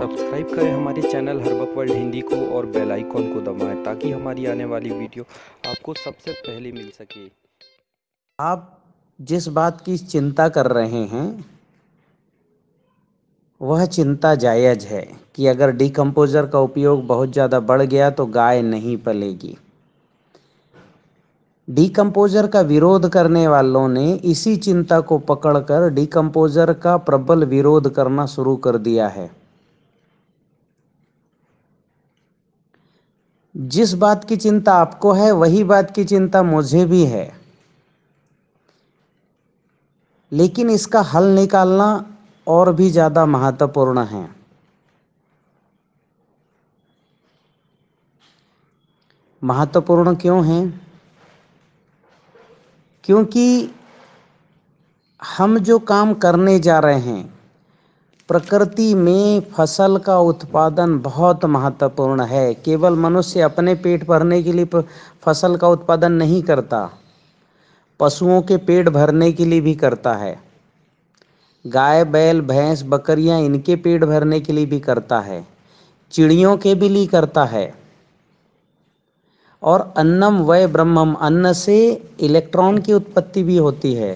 subscribe करें हमारे channel हरबक world Hindi को और बेल आइकॉन को दबाएं ताकि हमारी आने वाली वीडियो आपको सबसे पहले मिल सके आप जिस बात की चिंता कर रहे हैं वह चिंता जायज है कि अगर डिकम्पोजर का उपयोग बहुत ज़्यादा बढ़ गया तो गाय नहीं पलेगी डिकम्पोजर का विरोध करने वालों ने इसी चिंता को पकड़कर डिकम्पोजर का प्रबल विरोध करना शुरू कर दिया है जिस बात की चिंता आपको है वही बात की चिंता मुझे भी है लेकिन इसका हल निकालना और भी ज़्यादा महत्वपूर्ण है महत्वपूर्ण क्यों है क्योंकि हम जो काम करने जा रहे हैं प्रकृति में फसल का उत्पादन बहुत महत्वपूर्ण है केवल मनुष्य अपने पेट भरने के लिए फसल का उत्पादन नहीं करता पशुओं के पेट भरने के लिए भी करता है गाय बैल भैंस बकरियां इनके पेट भरने के लिए भी करता है चिड़ियों के भी लिए करता है और अन्नम व ब्रह्मम अन्न से इलेक्ट्रॉन की उत्पत्ति भी होती है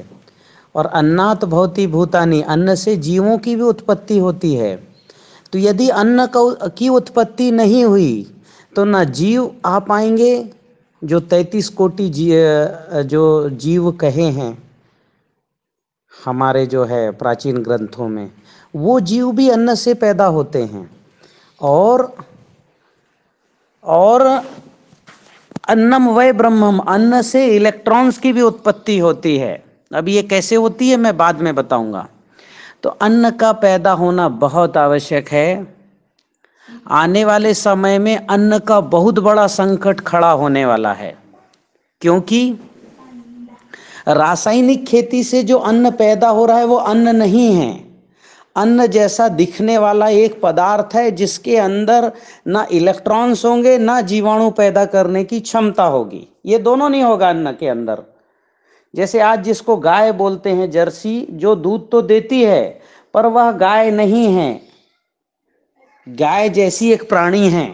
और अन्नात भौती भूतानी अन्न से जीवों की भी उत्पत्ति होती है तो यदि अन्न की उत्पत्ति नहीं हुई तो ना जीव आ पाएंगे जो तैतीस कोटि जी, जो जीव कहे हैं हमारे जो है प्राचीन ग्रंथों में वो जीव भी अन्न से पैदा होते हैं और और अन्नम वय ब्रह्मम अन्न से इलेक्ट्रॉन्स की भी उत्पत्ति होती है अब ये कैसे होती है मैं बाद में बताऊंगा तो अन्न का पैदा होना बहुत आवश्यक है आने वाले समय में अन्न का बहुत बड़ा संकट खड़ा होने वाला है क्योंकि रासायनिक खेती से जो अन्न पैदा हो रहा है वो अन्न नहीं है अन्न जैसा दिखने वाला एक पदार्थ है जिसके अंदर ना इलेक्ट्रॉन्स होंगे ना जीवाणु पैदा करने की क्षमता होगी ये दोनों नहीं होगा अन्न के अंदर जैसे आज जिसको गाय बोलते हैं जर्सी जो दूध तो देती है पर वह गाय नहीं है गाय जैसी एक प्राणी है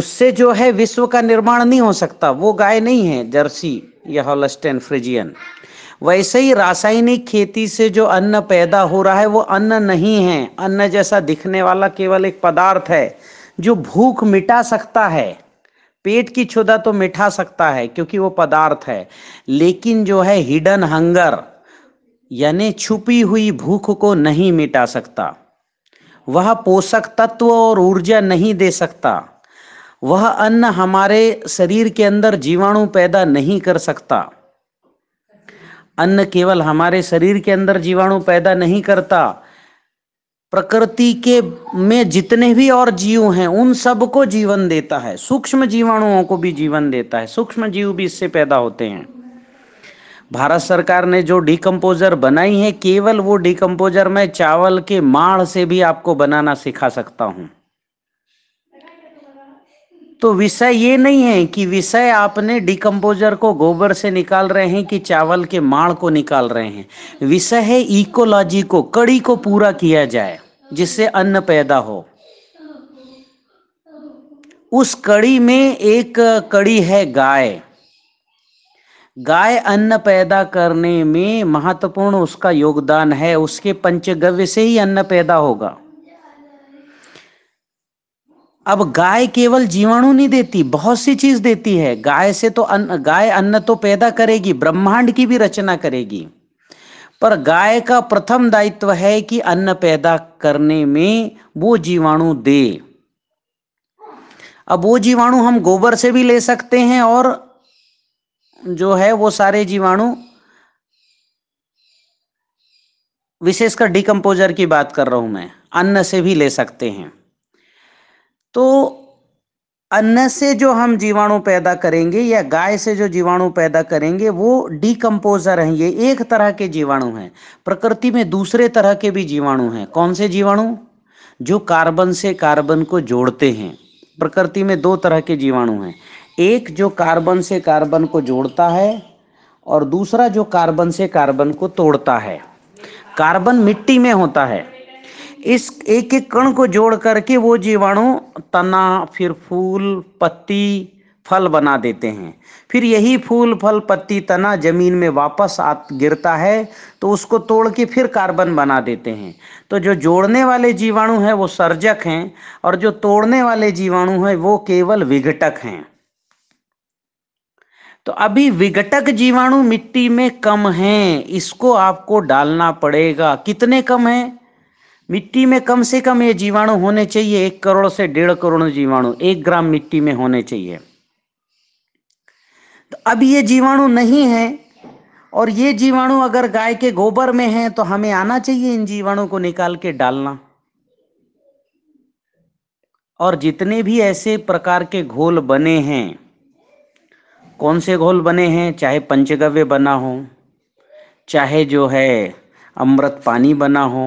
उससे जो है विश्व का निर्माण नहीं हो सकता वो गाय नहीं है जर्सी या हॉलस्टेन फ्रिजियन वैसे ही रासायनिक खेती से जो अन्न पैदा हो रहा है वो अन्न नहीं है अन्न जैसा दिखने वाला केवल एक पदार्थ है जो भूख मिटा सकता है पेट की क्षुदा तो मिठा सकता है क्योंकि वो पदार्थ है लेकिन जो है हिडन हंगर यानी छुपी हुई भूख को नहीं मिटा सकता वह पोषक तत्व और ऊर्जा नहीं दे सकता वह अन्न हमारे शरीर के अंदर जीवाणु पैदा नहीं कर सकता अन्न केवल हमारे शरीर के अंदर जीवाणु पैदा नहीं करता प्रकृति के में जितने भी और जीव हैं उन सबको जीवन देता है सूक्ष्म जीवाणुओं को भी जीवन देता है सूक्ष्म जीव भी इससे पैदा होते हैं भारत सरकार ने जो डिकम्पोजर बनाई है केवल वो डिकम्पोजर मैं चावल के माढ़ से भी आपको बनाना सिखा सकता हूँ तो विषय ये नहीं है कि विषय आपने डिकम्पोजर को गोबर से निकाल रहे हैं कि चावल के माड़ को निकाल रहे हैं विषय है इकोलॉजी को कड़ी को पूरा किया जाए जिससे अन्न पैदा हो उस कड़ी में एक कड़ी है गाय गाय अन्न पैदा करने में महत्वपूर्ण उसका योगदान है उसके पंचगव्य से ही अन्न पैदा होगा अब गाय केवल जीवाणु नहीं देती बहुत सी चीज देती है गाय से तो अन्न गाय अन्न तो पैदा करेगी ब्रह्मांड की भी रचना करेगी पर गाय का प्रथम दायित्व है कि अन्न पैदा करने में वो जीवाणु दे अब वो जीवाणु हम गोबर से भी ले सकते हैं और जो है वो सारे जीवाणु विशेषकर डिकम्पोजर की बात कर रहा हूं मैं अन्न से भी ले सकते हैं तो अन्न से जो हम जीवाणु पैदा करेंगे या गाय से जो जीवाणु पैदा करेंगे वो डिकम्पोजर हैं ये एक तरह के जीवाणु हैं प्रकृति में दूसरे तरह के भी जीवाणु हैं कौन से जीवाणु जो कार्बन से कार्बन को जोड़ते हैं प्रकृति में दो तरह के जीवाणु हैं एक जो कार्बन से कार्बन को जोड़ता है और दूसरा जो कार्बन से कार्बन को तोड़ता है कार्बन मिट्टी में होता है इस एक एक कण को जोड़ करके वो जीवाणु तना फिर फूल पत्ती फल बना देते हैं फिर यही फूल फल पत्ती तना जमीन में वापस आ गिरता है तो उसको तोड़ के फिर कार्बन बना देते हैं तो जो जोड़ने वाले जीवाणु हैं वो सर्जक हैं और जो तोड़ने वाले जीवाणु हैं वो केवल विघटक हैं तो अभी विघटक जीवाणु मिट्टी में कम हैं इसको आपको डालना पड़ेगा कितने कम हैं मिट्टी में कम से कम ये जीवाणु होने चाहिए एक करोड़ से डेढ़ करोड़ जीवाणु एक ग्राम मिट्टी में होने चाहिए तो अब ये जीवाणु नहीं है और ये जीवाणु अगर गाय के गोबर में है तो हमें आना चाहिए इन जीवाणु को निकाल के डालना और जितने भी ऐसे प्रकार के घोल बने हैं कौन से घोल बने हैं चाहे पंचगव्य बना हो चाहे जो है अमृत पानी बना हो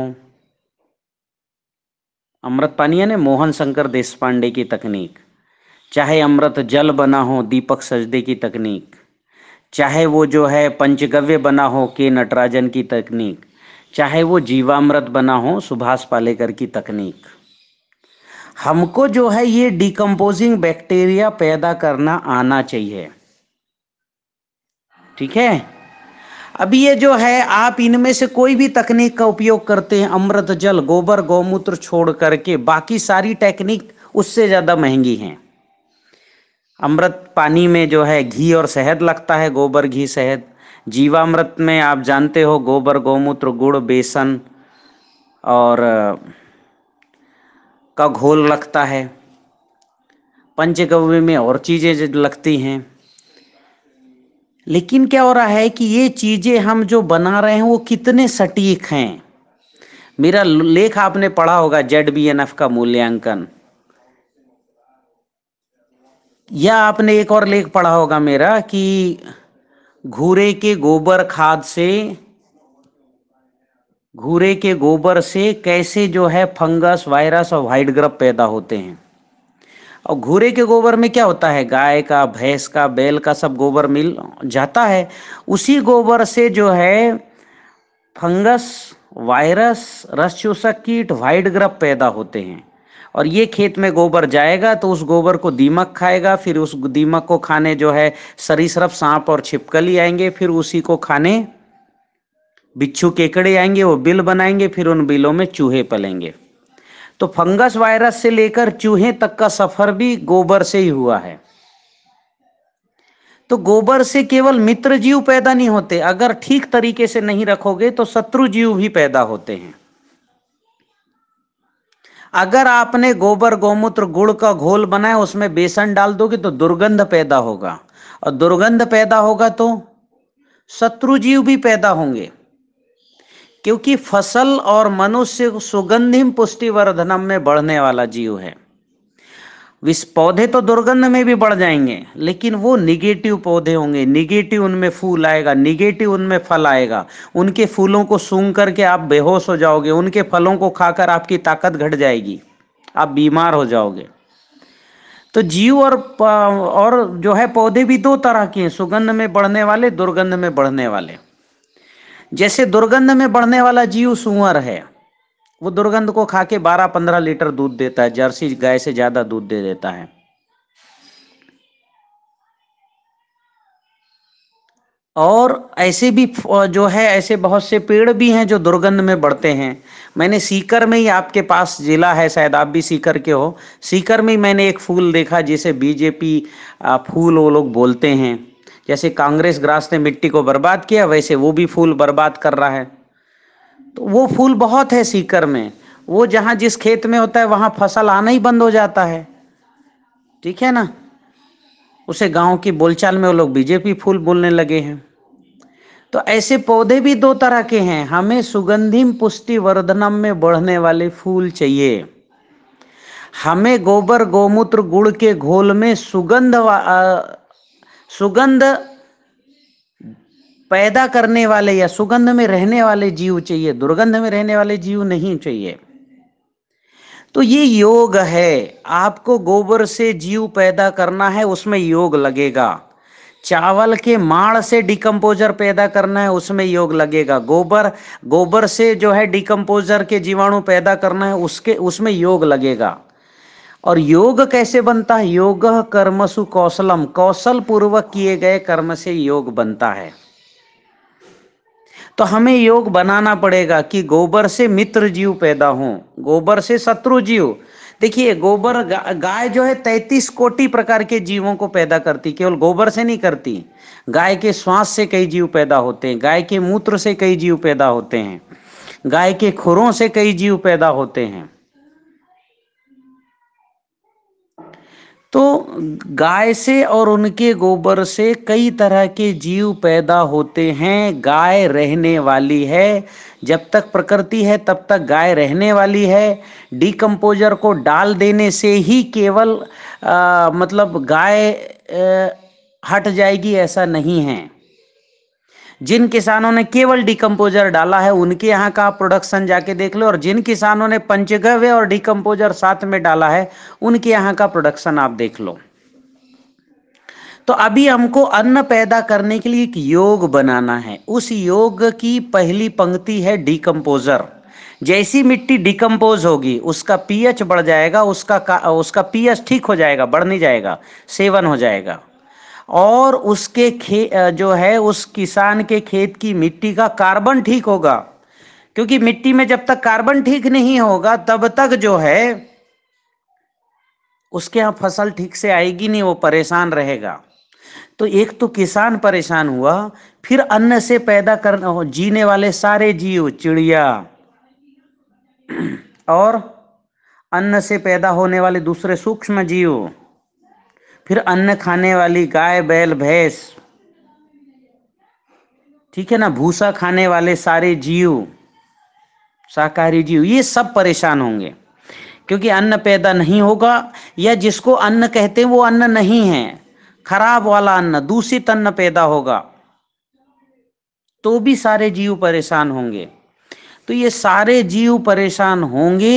अमृत पानिया ने मोहन शंकर देशपांडे की तकनीक चाहे अमृत जल बना हो दीपक सजदे की तकनीक चाहे वो जो है पंचगव्य बना हो के नटराजन की तकनीक चाहे वो जीवामृत बना हो सुभाष पालेकर की तकनीक हमको जो है ये डिकम्पोजिंग बैक्टीरिया पैदा करना आना चाहिए ठीक है अभी ये जो है आप इनमें से कोई भी तकनीक का उपयोग करते हैं अमृत जल गोबर गौमूत्र छोड़ करके बाकी सारी टेक्निक उससे ज़्यादा महंगी हैं अमृत पानी में जो है घी और शहद लगता है गोबर घी शहद जीवामृत में आप जानते हो गोबर गौमूत्र गुड़ बेसन और का घोल लगता है पंचगव्य में और चीज़ें लगती हैं लेकिन क्या हो रहा है कि ये चीज़ें हम जो बना रहे हैं वो कितने सटीक हैं मेरा लेख आपने पढ़ा होगा जेड बी एन एफ का मूल्यांकन या आपने एक और लेख पढ़ा होगा मेरा कि घूरे के गोबर खाद से घूरे के गोबर से कैसे जो है फंगस वायरस और वाइट ग्रब पैदा होते हैं और घोड़े के गोबर में क्या होता है गाय का भैंस का बैल का सब गोबर मिल जाता है उसी गोबर से जो है फंगस वायरस रस चूसक कीट वाइट ग्रप पैदा होते हैं और ये खेत में गोबर जाएगा तो उस गोबर को दीमक खाएगा फिर उस दीमक को खाने जो है सरफ़ सांप और छिपकली आएंगे फिर उसी को खाने बिच्छू केकड़े आएंगे वो बिल बनाएंगे फिर उन बिलों में चूहे पलेंगे तो फंगस वायरस से लेकर चूहे तक का सफर भी गोबर से ही हुआ है तो गोबर से केवल मित्र जीव पैदा नहीं होते अगर ठीक तरीके से नहीं रखोगे तो शत्रु जीव भी पैदा होते हैं अगर आपने गोबर गोमूत्र गुड़ का घोल बनाया उसमें बेसन डाल दोगे तो दुर्गंध पैदा होगा और दुर्गंध पैदा होगा तो शत्रु जीव भी पैदा होंगे क्योंकि फसल और मनुष्य सुगंधिम पुष्टिवर्धनम में बढ़ने वाला जीव है विष पौधे तो दुर्गंध में भी बढ़ जाएंगे लेकिन वो निगेटिव पौधे होंगे निगेटिव उनमें फूल आएगा निगेटिव उनमें फल आएगा उनके फूलों को सूंघ करके आप बेहोश हो जाओगे उनके फलों को खाकर आपकी ताकत घट जाएगी आप बीमार हो जाओगे तो जीव और और जो है पौधे भी दो तरह के हैं सुगंध में बढ़ने वाले दुर्गंध में बढ़ने वाले जैसे दुर्गंध में बढ़ने वाला जीव सुअर है वो दुर्गंध को खा के बारह पंद्रह लीटर दूध देता है जर्सी गाय से ज्यादा दूध दे देता है और ऐसे भी जो है ऐसे बहुत से पेड़ भी हैं जो दुर्गंध में बढ़ते हैं मैंने सीकर में ही आपके पास ज़िला है शायद आप भी सीकर के हो सीकर में ही मैंने एक फूल देखा जिसे बीजेपी फूल वो लोग बोलते हैं जैसे कांग्रेस ग्रास ने मिट्टी को बर्बाद किया वैसे वो भी फूल बर्बाद कर रहा है तो वो फूल बहुत है सीकर में वो जहाँ जिस खेत में होता है वहाँ फसल आना ही बंद हो जाता है ठीक है ना उसे गांव की बोलचाल में वो लोग बीजेपी फूल बोलने लगे हैं तो ऐसे पौधे भी दो तरह के हैं हमें सुगंधिम पुष्टि वर्धनम में बढ़ने वाले फूल चाहिए हमें गोबर गोमूत्र गुड़ के घोल में सुगंध सुगंध पैदा करने वाले या सुगंध में रहने वाले जीव चाहिए दुर्गंध में रहने वाले जीव नहीं चाहिए तो ये योग है आपको गोबर से जीव पैदा करना है उसमें योग लगेगा चावल के माड़ से डिकम्पोजर पैदा करना है उसमें योग लगेगा गोबर गोबर से जो है डिकम्पोजर के जीवाणु पैदा करना है उसके उसमें योग लगेगा और योग कैसे बनता है योग कर्मसु कौशलम कौशल पूर्वक किए गए कर्म से योग बनता है तो हमें योग बनाना पड़ेगा कि गोबर से मित्र जीव पैदा हो गोबर से शत्रु जीव देखिए गोबर गा, गाय जो है तैतीस कोटि प्रकार के जीवों को पैदा करती केवल गोबर से नहीं करती गाय के श्वास से कई जीव पैदा होते हैं गाय के मूत्र से कई जीव पैदा होते हैं गाय के खुरों से कई जीव पैदा होते हैं तो गाय से और उनके गोबर से कई तरह के जीव पैदा होते हैं गाय रहने वाली है जब तक प्रकृति है तब तक गाय रहने वाली है डिकम्पोजर को डाल देने से ही केवल आ, मतलब गाय हट जाएगी ऐसा नहीं है जिन किसानों ने केवल डिकम्पोजर डाला है उनके यहाँ का प्रोडक्शन जाके देख लो और जिन किसानों ने पंचगव्य और डिकम्पोजर साथ में डाला है उनके यहाँ का प्रोडक्शन आप देख लो तो अभी हमको अन्न पैदा करने के लिए एक योग बनाना है उस योग की पहली पंक्ति है डिकम्पोजर जैसी मिट्टी डिकम्पोज होगी उसका पीएच बढ़ जाएगा उसका उसका पीएच ठीक हो जाएगा बढ़ नहीं जाएगा सेवन हो जाएगा और उसके खे जो है उस किसान के खेत की मिट्टी का कार्बन ठीक होगा क्योंकि मिट्टी में जब तक कार्बन ठीक नहीं होगा तब तक जो है उसके यहाँ फसल ठीक से आएगी नहीं वो परेशान रहेगा तो एक तो किसान परेशान हुआ फिर अन्न से पैदा करना हो जीने वाले सारे जीव चिड़िया और अन्न से पैदा होने वाले दूसरे सूक्ष्म जीव फिर अन्न खाने वाली गाय बैल भैंस ठीक है ना भूसा खाने वाले सारे जीव शाकाहारी जीव ये सब परेशान होंगे क्योंकि अन्न पैदा नहीं होगा या जिसको अन्न कहते हैं वो अन्न नहीं है खराब वाला अन्न दूषित अन्न पैदा होगा तो भी सारे जीव परेशान होंगे तो ये सारे जीव परेशान होंगे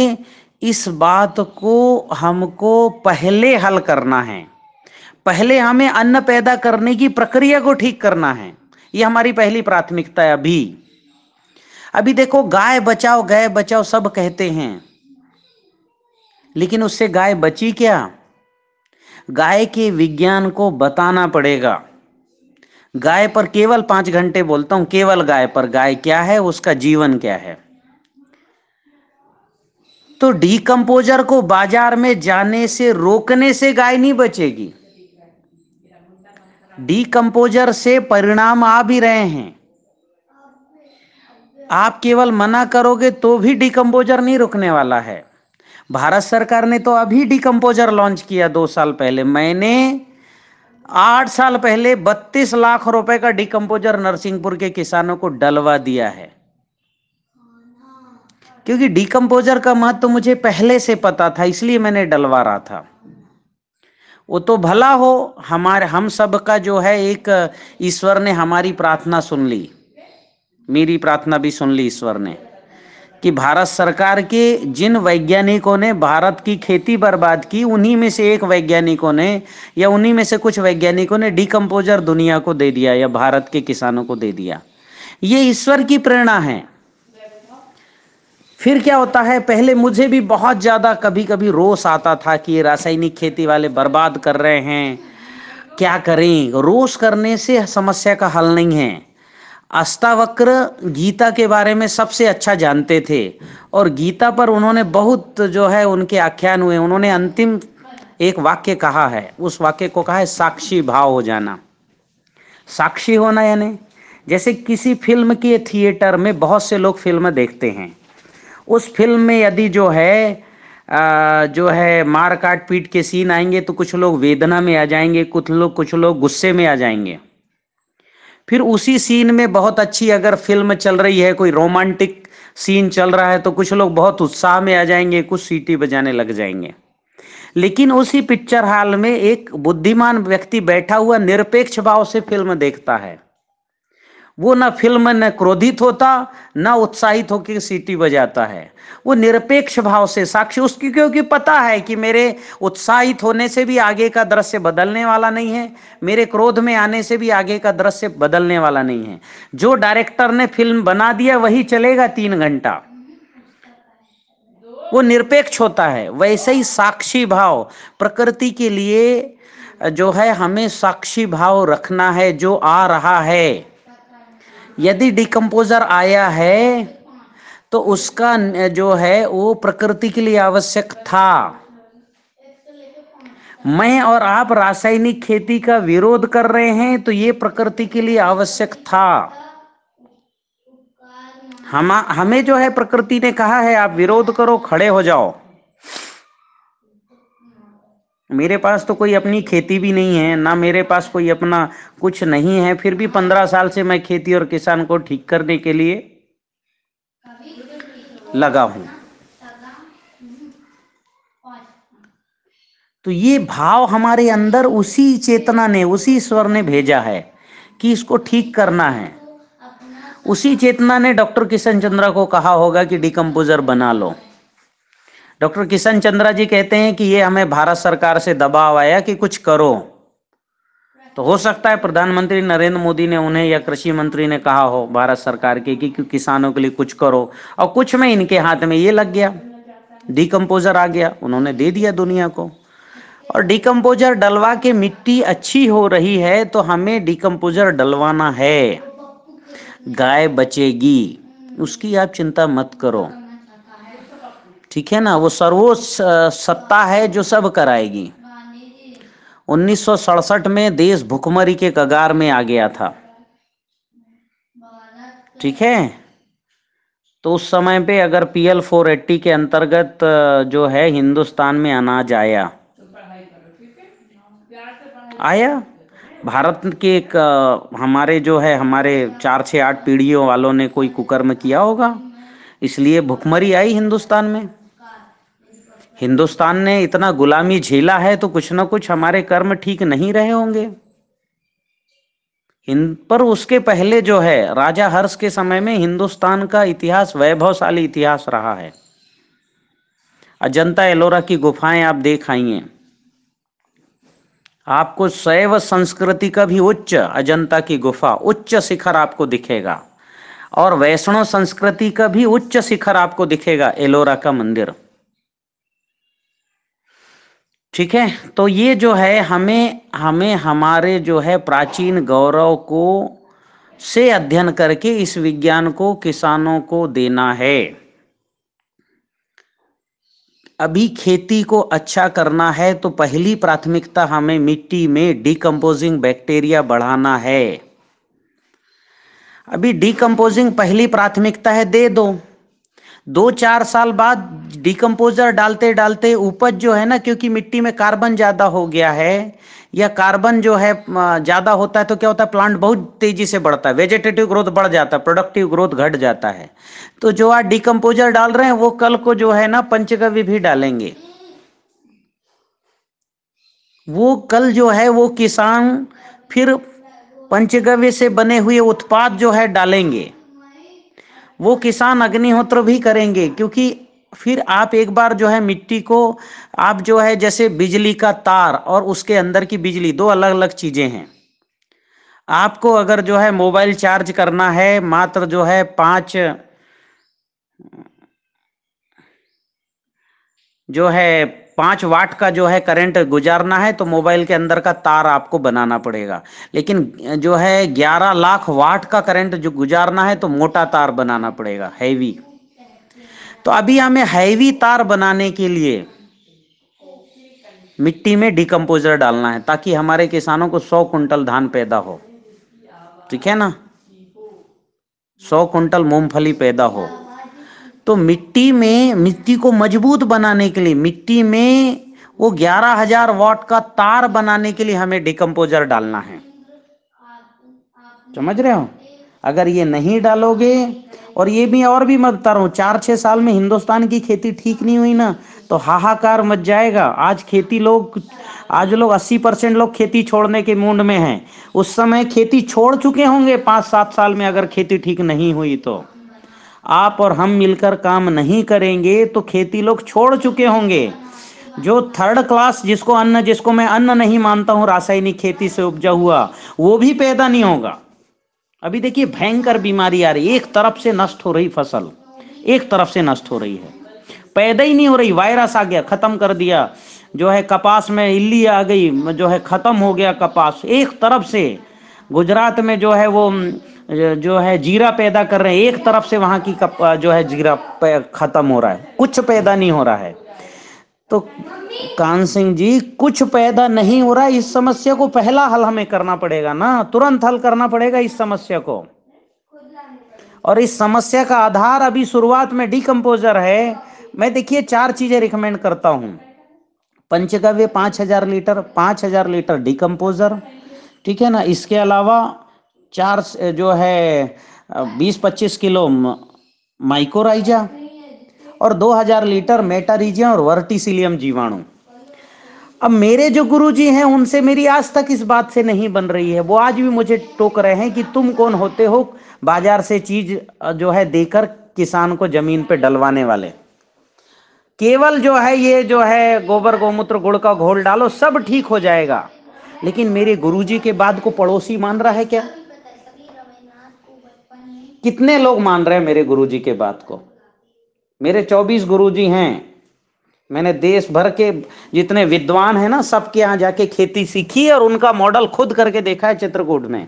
इस बात को हमको पहले हल करना है पहले हमें अन्न पैदा करने की प्रक्रिया को ठीक करना है ये हमारी पहली प्राथमिकता है अभी अभी देखो गाय बचाओ गाय बचाओ सब कहते हैं लेकिन उससे गाय बची क्या गाय के विज्ञान को बताना पड़ेगा गाय पर केवल पांच घंटे बोलता हूं केवल गाय पर गाय क्या है उसका जीवन क्या है तो डीकम्पोजर को बाजार में जाने से रोकने से गाय नहीं बचेगी डीकम्पोजर से परिणाम आ भी रहे हैं आप केवल मना करोगे तो भी डिकम्पोजर नहीं रुकने वाला है भारत सरकार ने तो अभी डिकम्पोजर लॉन्च किया दो साल पहले मैंने आठ साल पहले बत्तीस लाख रुपए का डिकम्पोजर नरसिंहपुर के किसानों को डलवा दिया है क्योंकि डिकम्पोजर का महत्व तो मुझे पहले से पता था इसलिए मैंने डलवा रहा था वो तो भला हो हमारे हम सब का जो है एक ईश्वर ने हमारी प्रार्थना सुन ली मेरी प्रार्थना भी सुन ली ईश्वर ने कि भारत सरकार के जिन वैज्ञानिकों ने भारत की खेती बर्बाद की उन्हीं में से एक वैज्ञानिकों ने या उन्हीं में से कुछ वैज्ञानिकों ने डिकम्पोजर दुनिया को दे दिया या भारत के किसानों को दे दिया ये ईश्वर की प्रेरणा है फिर क्या होता है पहले मुझे भी बहुत ज़्यादा कभी कभी रोष आता था कि ये रासायनिक खेती वाले बर्बाद कर रहे हैं क्या करें रोष करने से समस्या का हल नहीं है अष्टावक्र गीता के बारे में सबसे अच्छा जानते थे और गीता पर उन्होंने बहुत जो है उनके आख्यान हुए उन्होंने अंतिम एक वाक्य कहा है उस वाक्य को कहा है साक्षी भाव हो जाना साक्षी होना यानी जैसे किसी फिल्म के थिएटर में बहुत से लोग फिल्म देखते हैं उस फिल्म में यदि जो है आ, जो है मार काट पीट के सीन आएंगे तो कुछ लोग वेदना में आ जाएंगे कुछ लोग कुछ लोग गुस्से में आ जाएंगे फिर उसी सीन में बहुत अच्छी अगर फिल्म चल रही है कोई रोमांटिक सीन चल रहा है तो कुछ लोग बहुत उत्साह में आ जाएंगे कुछ सीटी बजाने लग जाएंगे लेकिन उसी पिक्चर हॉल में एक बुद्धिमान व्यक्ति बैठा हुआ निरपेक्ष भाव से फिल्म देखता है वो ना फिल्म में न क्रोधित होता ना उत्साहित होकर सीटी बजाता है वो निरपेक्ष भाव से साक्षी उसकी क्योंकि पता है कि मेरे उत्साहित होने से भी आगे का दृश्य बदलने वाला नहीं है मेरे क्रोध में आने से भी आगे का दृश्य बदलने वाला नहीं है जो डायरेक्टर ने फिल्म बना दिया वही चलेगा तीन घंटा वो निरपेक्ष होता है वैसे ही साक्षी भाव प्रकृति के लिए जो है हमें साक्षी भाव रखना है जो आ रहा है यदि डिकम्पोजर आया है तो उसका जो है वो प्रकृति के लिए आवश्यक था मैं और आप रासायनिक खेती का विरोध कर रहे हैं तो ये प्रकृति के लिए आवश्यक था हम हमें जो है प्रकृति ने कहा है आप विरोध करो खड़े हो जाओ मेरे पास तो कोई अपनी खेती भी नहीं है ना मेरे पास कोई अपना कुछ नहीं है फिर भी पंद्रह साल से मैं खेती और किसान को ठीक करने के लिए लगा हूं तो ये भाव हमारे अंदर उसी चेतना ने उसी ईश्वर ने भेजा है कि इसको ठीक करना है उसी चेतना ने डॉक्टर किशन चंद्रा को कहा होगा कि डिकम्पोजर बना लो डॉक्टर किशन चंद्रा जी कहते हैं कि ये हमें भारत सरकार से दबाव आया कि कुछ करो तो हो सकता है प्रधानमंत्री नरेंद्र मोदी ने उन्हें या कृषि मंत्री ने कहा हो भारत सरकार के कि किसानों के लिए कुछ करो और कुछ में इनके हाथ में ये लग गया डिकम्पोजर आ गया उन्होंने दे दिया दुनिया को और डिकम्पोजर डलवा के मिट्टी अच्छी हो रही है तो हमें डिकम्पोजर डलवाना है गाय बचेगी उसकी आप चिंता मत करो ठीक है ना वो सर्वोच्च सत्ता है जो सब कराएगी उन्नीस में देश भुखमरी के कगार में आ गया था ठीक है तो उस समय पे अगर पी एल फोर एट्टी के अंतर्गत जो है हिंदुस्तान में अनाज आया आया भारत के एक हमारे जो है हमारे चार छः आठ पीढ़ियों वालों ने कोई कुकर में किया होगा इसलिए भुखमरी आई हिंदुस्तान में हिंदुस्तान ने इतना गुलामी झेला है तो कुछ ना कुछ हमारे कर्म ठीक नहीं रहे होंगे पर उसके पहले जो है राजा हर्ष के समय में हिंदुस्तान का इतिहास वैभवशाली इतिहास रहा है अजंता एलोरा की गुफाएं आप देख आइए आपको शैव संस्कृति का भी उच्च अजंता की गुफा उच्च शिखर आपको दिखेगा और वैष्णो संस्कृति का भी उच्च शिखर आपको दिखेगा एलोरा का मंदिर ठीक है तो ये जो है हमें हमें हमारे जो है प्राचीन गौरव को से अध्ययन करके इस विज्ञान को किसानों को देना है अभी खेती को अच्छा करना है तो पहली प्राथमिकता हमें मिट्टी में डिकम्पोजिंग बैक्टीरिया बढ़ाना है अभी डीकम्पोजिंग पहली प्राथमिकता है दे दो दो चार साल बाद डीकम्पोजर डालते डालते उपज जो है ना क्योंकि मिट्टी में कार्बन ज़्यादा हो गया है या कार्बन जो है ज़्यादा होता है तो क्या होता है प्लांट बहुत तेज़ी से बढ़ता है वेजिटेटिव ग्रोथ बढ़ जाता है प्रोडक्टिव ग्रोथ घट जाता है तो जो आज डिकम्पोजर डाल रहे हैं वो कल को जो है ना पंचकवि भी डालेंगे वो कल जो है वो किसान फिर पंचगव्य से बने हुए उत्पाद जो है डालेंगे वो किसान अग्निहोत्र भी करेंगे क्योंकि फिर आप एक बार जो है मिट्टी को आप जो है जैसे बिजली का तार और उसके अंदर की बिजली दो अलग अलग चीज़ें हैं आपको अगर जो है मोबाइल चार्ज करना है मात्र जो है पांच जो है पांच वाट का जो है करंट गुजारना है तो मोबाइल के अंदर का तार आपको बनाना पड़ेगा लेकिन जो है ग्यारह लाख वाट का करंट जो गुजारना है तो मोटा तार बनाना पड़ेगा हैवी तो अभी हमें हैवी तार बनाने के लिए मिट्टी में डिकम्पोजर डालना है ताकि हमारे किसानों को सौ कुंटल धान पैदा हो ठीक है ना सौ कुंटल मूंगफली पैदा हो तो मिट्टी में मिट्टी को मजबूत बनाने के लिए मिट्टी में वो ग्यारह हजार वॉट का तार बनाने के लिए हमें डिकम्पोजर डालना है समझ रहे हो अगर ये नहीं डालोगे और ये भी और भी मैं बता रहा हूँ चार छः साल में हिंदुस्तान की खेती ठीक नहीं हुई ना तो हाहाकार मच जाएगा आज खेती लोग आज लोग अस्सी परसेंट लोग खेती छोड़ने के मूड में हैं उस समय खेती छोड़ चुके होंगे पाँच सात साल में अगर खेती ठीक नहीं हुई तो आप और हम मिलकर काम नहीं करेंगे तो खेती लोग छोड़ चुके होंगे जो थर्ड क्लास जिसको अन्न जिसको मैं अन्न नहीं मानता हूँ रासायनिक खेती से उपजा हुआ वो भी पैदा नहीं होगा अभी देखिए भयंकर बीमारी आ रही है एक तरफ से नष्ट हो रही फसल एक तरफ से नष्ट हो रही है पैदा ही नहीं हो रही वायरस आ गया खत्म कर दिया जो है कपास में इल्ली आ गई जो है खत्म हो गया कपास एक तरफ से गुजरात में जो है वो जो है जीरा पैदा कर रहे हैं एक तरफ से वहाँ की जो है जीरा ख़त्म हो रहा है कुछ पैदा नहीं हो रहा है तो कान सिंह जी कुछ पैदा नहीं हो रहा इस समस्या को पहला हल हमें करना पड़ेगा ना तुरंत हल करना पड़ेगा इस समस्या को और इस समस्या का आधार अभी शुरुआत में डिकम्पोजर है मैं देखिए चार चीजें रिकमेंड करता हूं पंचगव्य पांच हजार लीटर पांच हजार लीटर डिकम्पोजर ठीक है ना इसके अलावा चार जो है बीस पच्चीस किलो माइकोराइजा और 2000 लीटर मेटारीजिया और वर्टिसिलियम जीवाणु अब मेरे जो गुरु जी हैं उनसे मेरी आज तक इस बात से नहीं बन रही है वो आज भी मुझे टोक रहे हैं कि तुम कौन होते हो बाजार से चीज जो है देकर किसान को जमीन पे डलवाने वाले केवल जो है ये जो है गोबर गोमूत्र गुड़ का घोल डालो सब ठीक हो जाएगा लेकिन मेरे गुरुजी के बाद को पड़ोसी मान रहा है क्या कितने लोग मान रहे हैं मेरे गुरुजी के बात को मेरे 24 गुरुजी हैं मैंने देश भर के जितने विद्वान हैं ना सबके यहाँ जाके खेती सीखी और उनका मॉडल खुद करके देखा है चित्रकूट में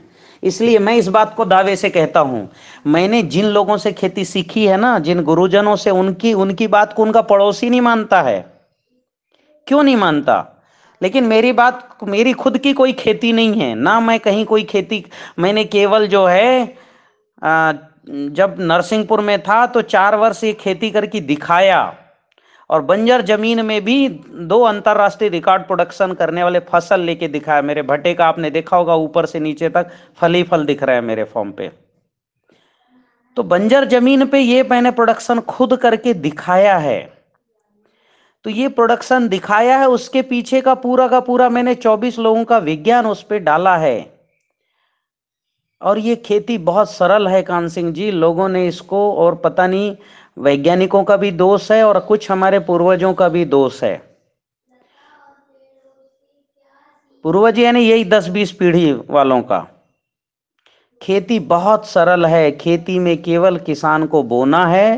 इसलिए मैं इस बात को दावे से कहता हूँ मैंने जिन लोगों से खेती सीखी है ना जिन गुरुजनों से उनकी उनकी बात को उनका पड़ोसी नहीं मानता है क्यों नहीं मानता लेकिन मेरी बात मेरी खुद की कोई खेती नहीं है ना मैं कहीं कोई खेती मैंने केवल जो है आ, जब नरसिंहपुर में था तो चार वर्ष ये खेती करके दिखाया और बंजर जमीन में भी दो अंतर्राष्ट्रीय रिकॉर्ड प्रोडक्शन करने वाले फसल लेके दिखाया मेरे भट्टे का आपने देखा होगा ऊपर से नीचे तक फल ही फल दिख रहा है मेरे फॉर्म पे तो बंजर जमीन पे ये मैंने प्रोडक्शन खुद करके दिखाया है तो ये प्रोडक्शन दिखाया है उसके पीछे का पूरा का पूरा मैंने 24 लोगों का विज्ञान उस पर डाला है और ये खेती बहुत सरल है कान सिंह जी लोगों ने इसको और पता नहीं वैज्ञानिकों का भी दोष है और कुछ हमारे पूर्वजों का भी दोष है पूर्वज यानी यही दस बीस पीढ़ी वालों का खेती बहुत सरल है खेती में केवल किसान को बोना है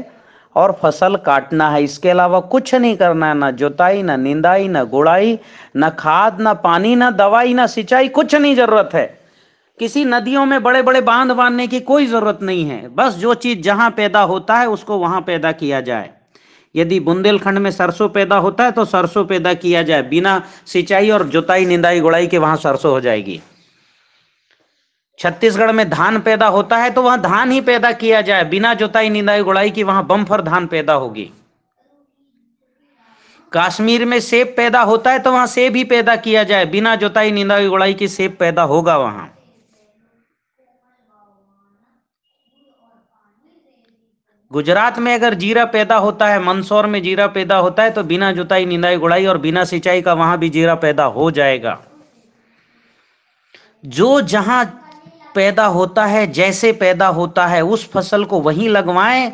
और फसल काटना है इसके अलावा कुछ नहीं करना है ना जोताई ना निंदाई ना गुड़ाई ना खाद ना पानी ना दवाई ना सिंचाई कुछ नहीं जरूरत है किसी नदियों में बड़े बड़े बांध बांधने की कोई जरूरत नहीं है बस जो चीज जहां पैदा होता है उसको वहां पैदा किया जाए यदि बुंदेलखंड में सरसों पैदा होता है तो सरसों पैदा किया जाए बिना सिंचाई और जुताई निंदाई गुड़ाई के वहां सरसों हो जाएगी छत्तीसगढ़ में धान पैदा होता है तो वहां धान ही पैदा किया जाए बिना जुताई निंदाई गुड़ाई की वहां बम्फर धान पैदा होगी कश्मीर में सेब पैदा होता है तो वहां सेब ही पैदा किया जाए बिना जुताई निंदाई गुड़ाई की सेब पैदा होगा वहां गुजरात में अगर जीरा पैदा होता है मंदसौर में जीरा पैदा होता है तो बिना जुताई निंदाई गुड़ाई और बिना सिंचाई का वहां भी जीरा पैदा हो जाएगा जो जहां पैदा होता है जैसे पैदा होता है उस फसल को वहीं लगवाएं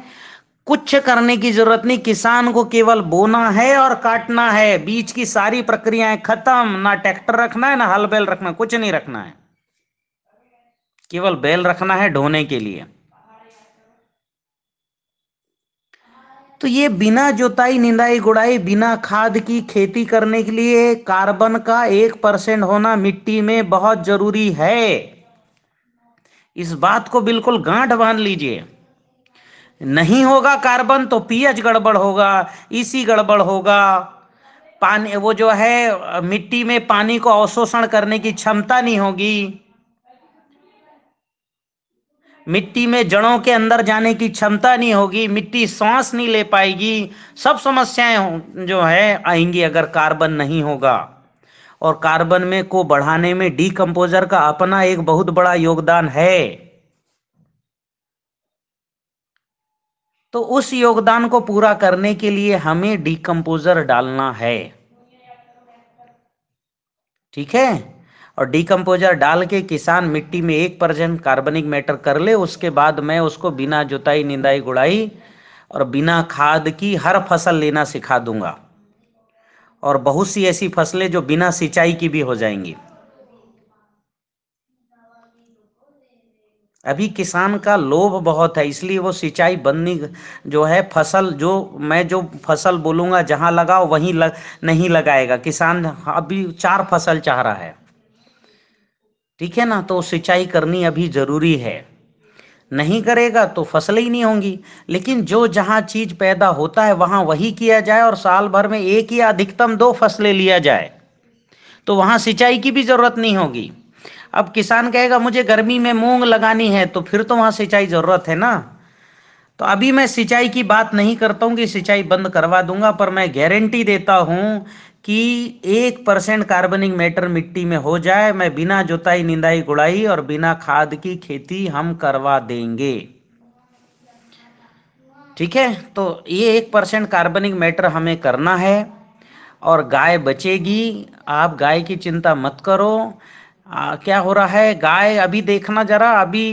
कुछ करने की जरूरत नहीं किसान को केवल बोना है और काटना है बीज की सारी प्रक्रियाएं खत्म ना ट्रैक्टर रखना है ना हल बैल रखना कुछ नहीं रखना है केवल बैल रखना है ढोने के लिए तो ये बिना जोताई निंदाई गुड़ाई बिना खाद की खेती करने के लिए कार्बन का एक परसेंट होना मिट्टी में बहुत जरूरी है इस बात को बिल्कुल गांठ बांध लीजिए नहीं होगा कार्बन तो पीएच गड़बड़ होगा इसी e गड़बड़ होगा पानी वो जो है मिट्टी में पानी को अवशोषण करने की क्षमता नहीं होगी मिट्टी में जड़ों के अंदर जाने की क्षमता नहीं होगी मिट्टी सांस नहीं ले पाएगी सब समस्याएं जो है आएंगी अगर कार्बन नहीं होगा और कार्बन में को बढ़ाने में डीकम्पोजर का अपना एक बहुत बड़ा योगदान है तो उस योगदान को पूरा करने के लिए हमें डीकम्पोजर डालना है ठीक है और डीकम्पोजर डाल के किसान मिट्टी में एक परसेंट कार्बनिक मैटर कर ले उसके बाद मैं उसको बिना जुताई निंदाई गुड़ाई और बिना खाद की हर फसल लेना सिखा दूंगा और बहुत सी ऐसी फसलें जो बिना सिंचाई की भी हो जाएंगी अभी किसान का लोभ बहुत है इसलिए वो सिंचाई बननी जो है फसल जो मैं जो फसल बोलूँगा जहाँ लगाओ वहीं लग, नहीं लगाएगा किसान अभी चार फसल चाह रहा है ठीक है ना तो सिंचाई करनी अभी ज़रूरी है नहीं करेगा तो फसल ही नहीं होंगी लेकिन जो जहाँ चीज़ पैदा होता है वहां वही किया जाए और साल भर में एक या अधिकतम दो फसलें लिया जाए तो वहां सिंचाई की भी ज़रूरत नहीं होगी अब किसान कहेगा मुझे गर्मी में मूंग लगानी है तो फिर तो वहां सिंचाई ज़रूरत है ना तो अभी मैं सिंचाई की बात नहीं करता हूँ कि सिंचाई बंद करवा दूंगा पर मैं गारंटी देता हूँ कि एक परसेंट कार्बनिक मैटर मिट्टी में हो जाए मैं बिना जोताई निंदाई गुड़ाई और बिना खाद की खेती हम करवा देंगे ठीक है तो ये एक परसेंट कार्बनिक मैटर हमें करना है और गाय बचेगी आप गाय की चिंता मत करो आ, क्या हो रहा है गाय अभी देखना जरा अभी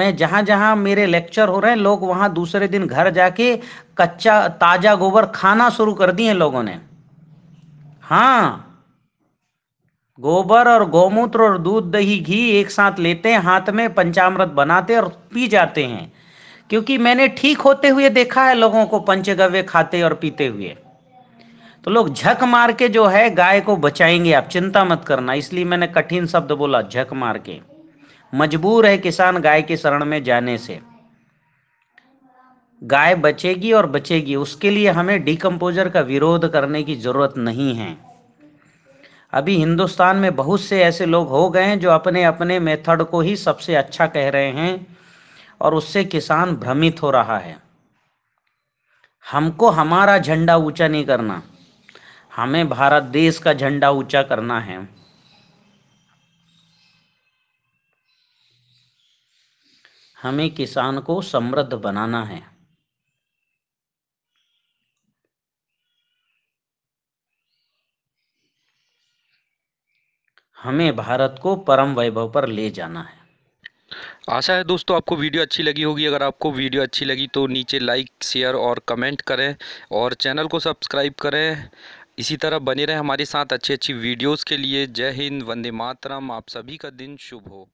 मैं जहाँ जहाँ मेरे लेक्चर हो रहे हैं लोग वहाँ दूसरे दिन घर जाके कच्चा ताज़ा गोबर खाना शुरू कर दिए हैं लोगों ने हाँ गोबर और गौमूत्र और दूध दही घी एक साथ लेते हैं हाथ में पंचामृत बनाते और पी जाते हैं क्योंकि मैंने ठीक होते हुए देखा है लोगों को पंचगव्य खाते और पीते हुए तो लोग झक मार के जो है गाय को बचाएंगे आप चिंता मत करना इसलिए मैंने कठिन शब्द बोला झक मार के मजबूर है किसान गाय के शरण में जाने से गाय बचेगी और बचेगी उसके लिए हमें डिकम्पोजर का विरोध करने की ज़रूरत नहीं है अभी हिंदुस्तान में बहुत से ऐसे लोग हो गए हैं जो अपने अपने मेथड को ही सबसे अच्छा कह रहे हैं और उससे किसान भ्रमित हो रहा है हमको हमारा झंडा ऊंचा नहीं करना हमें भारत देश का झंडा ऊंचा करना है हमें किसान को समृद्ध बनाना है हमें भारत को परम वैभव पर ले जाना है आशा है दोस्तों आपको वीडियो अच्छी लगी होगी अगर आपको वीडियो अच्छी लगी तो नीचे लाइक शेयर और कमेंट करें और चैनल को सब्सक्राइब करें इसी तरह बने रहें हमारे साथ अच्छी अच्छी वीडियोस के लिए जय हिंद वंदे मातरम आप सभी का दिन शुभ हो